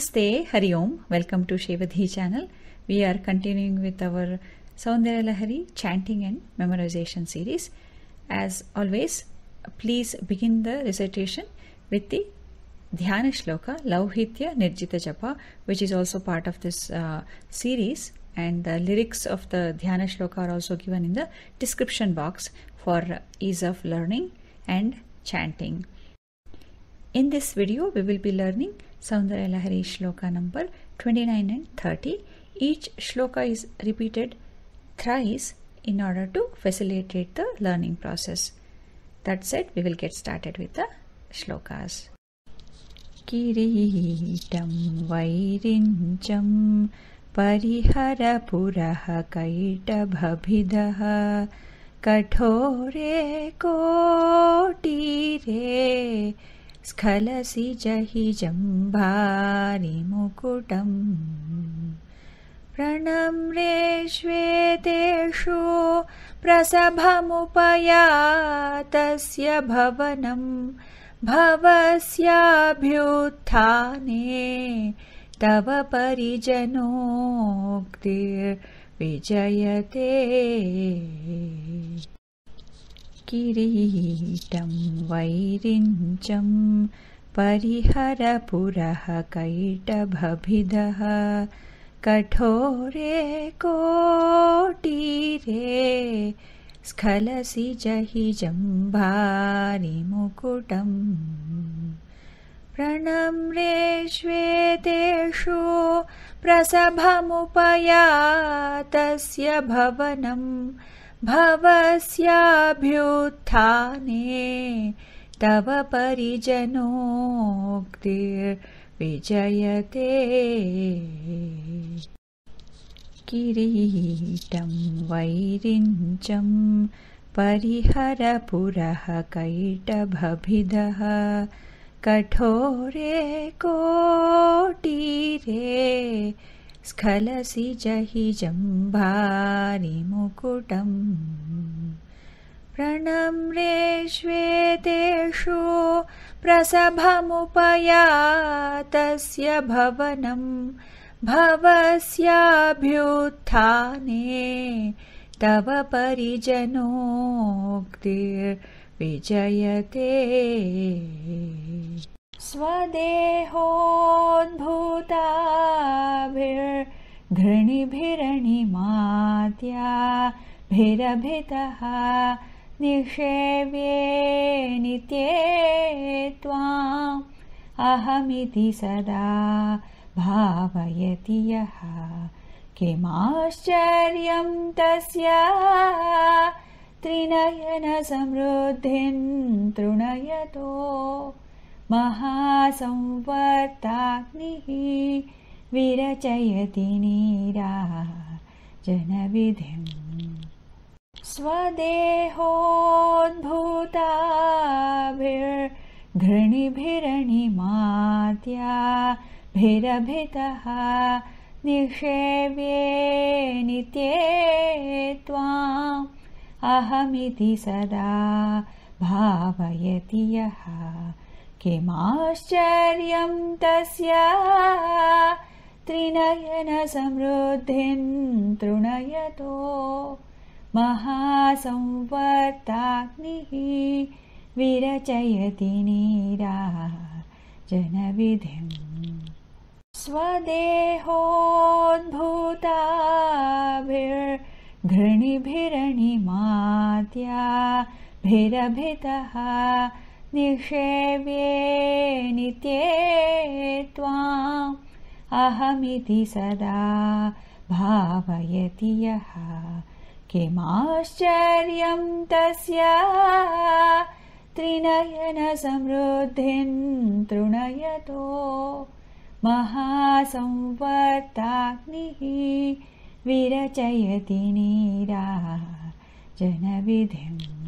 Namaste, Hari Om. Welcome to Shivadhi channel. We are continuing with our Saundara Lahari chanting and memorization series. As always, please begin the recitation with the Dhyana Shloka, Lauhitya Nirjita Japa, which is also part of this uh, series. And the lyrics of the Dhyana Shloka are also given in the description box for ease of learning and chanting. In this video, we will be learning Saundara Lahari Shloka number 29 and 30. Each shloka is repeated thrice in order to facilitate the learning process. That said, we will get started with the shlokas. किरीटं वैरिञ्चं परिहरपुरः कैटभभिदः कठोरे कोटीरे स्खलसि जहिजम्भानि मुकुटम् प्रणम्रेष्वेतेषु प्रसभमुपयातस्य भवनम् भवस्याभ्युत्थाने तव परिजनोक्तिर्विजयते किरीटं वैरिञ्चं परिहर पुरः कैटभृदः कठोरे कोटिरे रे स्खलसि भानि मुकुटम् प्रणम्रेष्वेतेषु प्रसभमुपयातस्य भवनम् भवस्याभ्युत्थाने तव परिजनोक्तिर्विजयते विजयते। वैरिञ्चं परिहर पुरः कैटभभिदः कठोरे कोटीरे स्खलसि जहि जम्भानि मुकुटम् प्रणम्रेष्वेतेषु प्रसभमुपयातस्य भवनम् भवस्याभ्युत्थाने तव परिजनोक्तिर्विजयते स्वदेहोद्भूता घृणिभिरणिमात्या भिरभितः निषेव्ये नित्ये त्वाम् अहमिति सदा भावयति यः किमाश्चर्यं तस्य त्रिनयनसमृद्धिं तृणयतो महासंवर्ताग्निः विरचयति नीरा जनविधिम् स्वदेहोद्भूताभिर्घृणिभिरणिमात्या भिरभितः निक्षेव्ये नित्ये त्वाम् अहमिति सदा भावयति यः किमाश्चर्यम् तस्य त्रिनयनसमृद्धिं तृणयतो महासंवर्ताग्निः विरचयति नीराजनविधिम् स्वदेहोद्भूताभिर्घृणिभिरणिमात्या भिरभितः निषेव्ये नित्ये त्वाम् अहमिति सदा भावयति यः किमाश्चर्यं तस्य त्रिनयनसमृद्धिं तृणयतो महासंवर्ताग्निः विरचयति नीरा जनविधिम्